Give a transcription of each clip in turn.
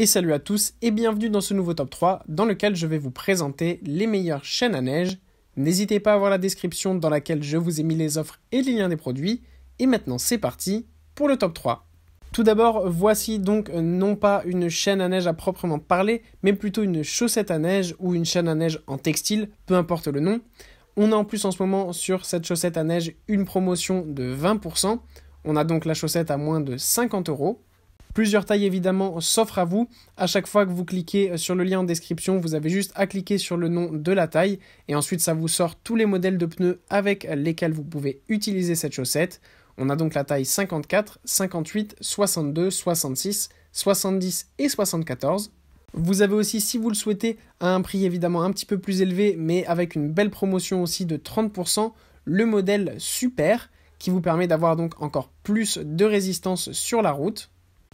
Et salut à tous et bienvenue dans ce nouveau top 3 dans lequel je vais vous présenter les meilleures chaînes à neige. N'hésitez pas à voir la description dans laquelle je vous ai mis les offres et les liens des produits. Et maintenant c'est parti pour le top 3. Tout d'abord, voici donc non pas une chaîne à neige à proprement parler, mais plutôt une chaussette à neige ou une chaîne à neige en textile, peu importe le nom. On a en plus en ce moment sur cette chaussette à neige une promotion de 20%. On a donc la chaussette à moins de 50 euros. Plusieurs tailles évidemment s'offrent à vous. À chaque fois que vous cliquez euh, sur le lien en description, vous avez juste à cliquer sur le nom de la taille et ensuite ça vous sort tous les modèles de pneus avec lesquels vous pouvez utiliser cette chaussette. On a donc la taille 54, 58, 62, 66, 70 et 74. Vous avez aussi, si vous le souhaitez, à un prix évidemment un petit peu plus élevé, mais avec une belle promotion aussi de 30%, le modèle Super, qui vous permet d'avoir donc encore plus de résistance sur la route.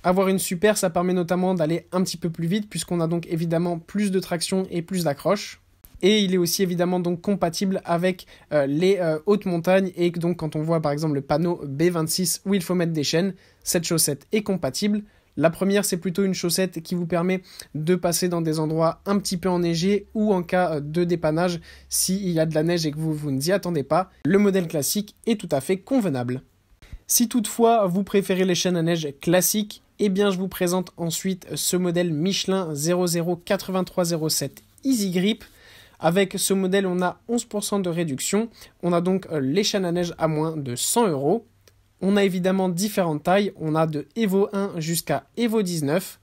Avoir une super, ça permet notamment d'aller un petit peu plus vite, puisqu'on a donc évidemment plus de traction et plus d'accroche. Et il est aussi évidemment donc compatible avec euh, les euh, hautes montagnes. Et donc quand on voit par exemple le panneau B26 où il faut mettre des chaînes, cette chaussette est compatible. La première, c'est plutôt une chaussette qui vous permet de passer dans des endroits un petit peu enneigés ou en cas euh, de dépannage s'il y a de la neige et que vous, vous ne y attendez pas. Le modèle classique est tout à fait convenable. Si toutefois vous préférez les chaînes à neige classiques, eh bien, je vous présente ensuite ce modèle Michelin 008307 Easy Grip. Avec ce modèle, on a 11% de réduction. On a donc euh, les chaînes à neige à moins de 100 euros. On a évidemment différentes tailles. On a de Evo 1 jusqu'à Evo 19.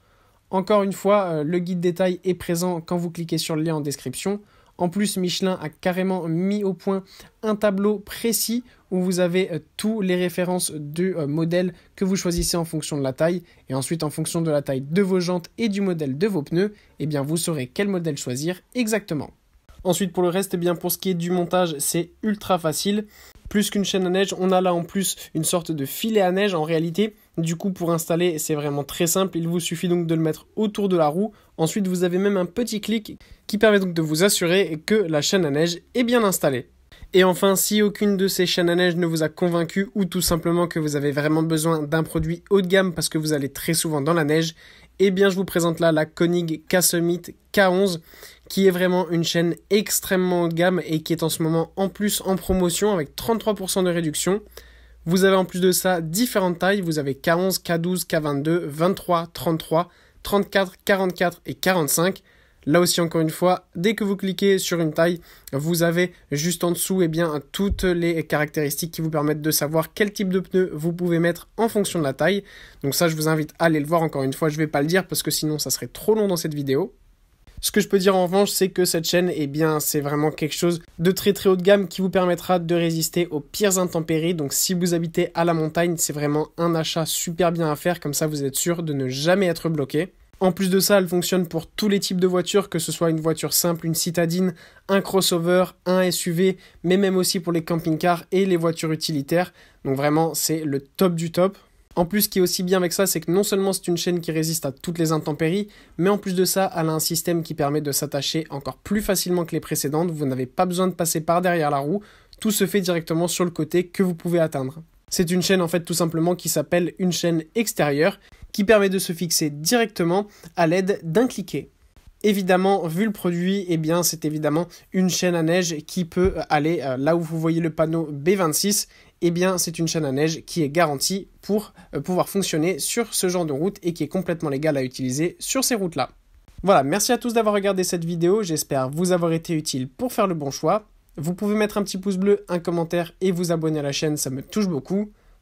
Encore une fois, euh, le guide détail est présent quand vous cliquez sur le lien en description. En plus, Michelin a carrément mis au point un tableau précis où vous avez toutes euh, tous les références de modèle euh, modèles que vous choisissez en fonction de la taille. Et ensuite, en fonction de la taille de vos jantes et du modèle de vos pneus, eh bien, vous saurez quel modèle choisir exactement. Ensuite, pour le reste, eh bien, pour ce qui est du montage, c'est ultra facile. Plus qu'une chaîne à neige, on a là en plus une sorte de filet à neige en réalité. Du coup, pour installer, c'est vraiment très simple. Il vous suffit donc de le mettre autour de la roue. Ensuite, vous avez même un petit clic qui permet donc de vous assurer que la chaîne à neige est bien installée. Et enfin, si aucune de ces chaînes à neige ne vous a convaincu ou tout simplement que vous avez vraiment besoin d'un produit haut de gamme parce que vous allez très souvent dans la neige, et eh bien je vous présente là la Koenig k K11 qui est vraiment une chaîne extrêmement haut gamme et qui est en ce moment en plus en promotion avec 33% de réduction. Vous avez en plus de ça différentes tailles, vous avez K11, K12, K22, 23, 33, 34, 44 et 45. Là aussi, encore une fois, dès que vous cliquez sur une taille, vous avez juste en dessous et eh bien, toutes les caractéristiques qui vous permettent de savoir quel type de pneu vous pouvez mettre en fonction de la taille. Donc ça, je vous invite à aller le voir. Encore une fois, je ne vais pas le dire parce que sinon, ça serait trop long dans cette vidéo. Ce que je peux dire en revanche, c'est que cette chaîne, eh bien, c'est vraiment quelque chose de très très haut de gamme qui vous permettra de résister aux pires intempéries. Donc, si vous habitez à la montagne, c'est vraiment un achat super bien à faire. Comme ça, vous êtes sûr de ne jamais être bloqué. En plus de ça, elle fonctionne pour tous les types de voitures, que ce soit une voiture simple, une citadine, un crossover, un SUV, mais même aussi pour les camping-cars et les voitures utilitaires. Donc vraiment, c'est le top du top. En plus, ce qui est aussi bien avec ça, c'est que non seulement c'est une chaîne qui résiste à toutes les intempéries, mais en plus de ça, elle a un système qui permet de s'attacher encore plus facilement que les précédentes. Vous n'avez pas besoin de passer par derrière la roue. Tout se fait directement sur le côté que vous pouvez atteindre. C'est une chaîne en fait tout simplement qui s'appelle une chaîne extérieure qui permet de se fixer directement à l'aide d'un cliquet. Évidemment, vu le produit, eh bien, c'est évidemment une chaîne à neige qui peut aller euh, là où vous voyez le panneau B26. Eh bien, c'est une chaîne à neige qui est garantie pour euh, pouvoir fonctionner sur ce genre de route et qui est complètement légale à utiliser sur ces routes-là. Voilà, merci à tous d'avoir regardé cette vidéo. J'espère vous avoir été utile pour faire le bon choix. Vous pouvez mettre un petit pouce bleu, un commentaire et vous abonner à la chaîne, ça me touche beaucoup.